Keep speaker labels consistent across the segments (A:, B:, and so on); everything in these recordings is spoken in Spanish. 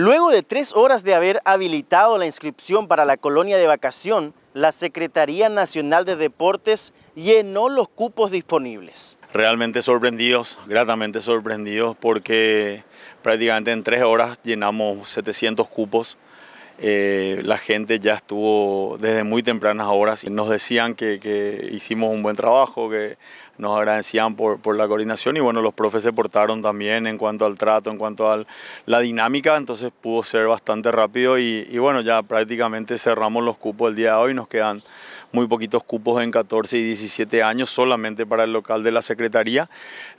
A: Luego de tres horas de haber habilitado la inscripción para la colonia de vacación, la Secretaría Nacional de Deportes llenó los cupos disponibles.
B: Realmente sorprendidos, gratamente sorprendidos, porque prácticamente en tres horas llenamos 700 cupos eh, la gente ya estuvo desde muy tempranas horas. Nos decían que, hicimos un buen trabajo, que nos agradecían por, la coordinación y bueno, los profes se portaron también en cuanto al trato, en cuanto a la dinámica, entonces pudo ser bastante rápido y, y bueno, ya prácticamente cerramos los cupos el día de hoy, nos quedan muy poquitos cupos en 14 y 17 años solamente para el local de la Secretaría.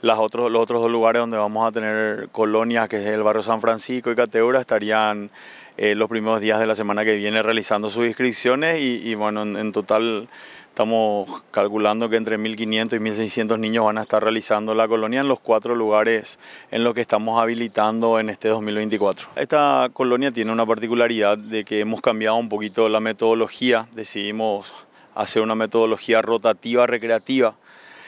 B: Las otros, los otros dos lugares donde vamos a tener colonias, que es el barrio San Francisco y Cateura, estarían eh, los primeros días de la semana que viene realizando sus inscripciones y, bueno, en, en total estamos calculando que entre 1.500 y 1.600 niños van a estar realizando la colonia en los cuatro lugares en los que estamos habilitando en este 2024. Esta colonia tiene una particularidad de que hemos cambiado un poquito la metodología, decidimos hacer una metodología rotativa recreativa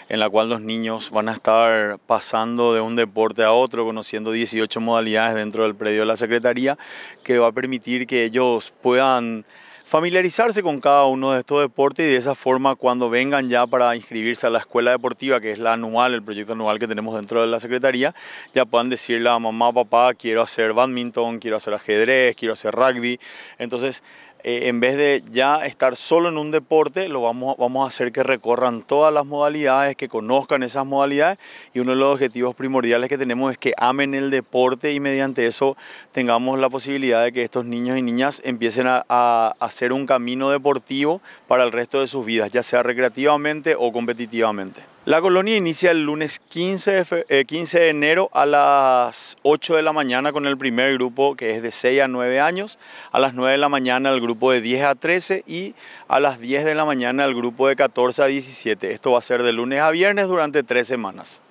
B: en la cual los niños van a estar pasando de un deporte a otro, conociendo 18 modalidades dentro del predio de la Secretaría, que va a permitir que ellos puedan familiarizarse con cada uno de estos deportes y de esa forma cuando vengan ya para inscribirse a la escuela deportiva, que es la anual, el proyecto anual que tenemos dentro de la Secretaría, ya puedan decirle a mamá, papá, quiero hacer badminton, quiero hacer ajedrez, quiero hacer rugby. Entonces, eh, en vez de ya estar solo en un deporte, lo vamos, vamos a hacer que recorran todas las modalidades, que conozcan esas modalidades y uno de los objetivos primordiales que tenemos es que amen el deporte y mediante eso tengamos la posibilidad de que estos niños y niñas empiecen a, a hacer un camino deportivo para el resto de sus vidas, ya sea recreativamente o competitivamente. La colonia inicia el lunes 15 de, 15 eh, de, enero a las 8 de la mañana con el primer grupo que es de 6 a 9 años, a las 9 de la mañana el grupo de 10 a 13 y a las 10 de la mañana el grupo de 14 a 17. Esto va a ser de lunes a viernes durante tres semanas.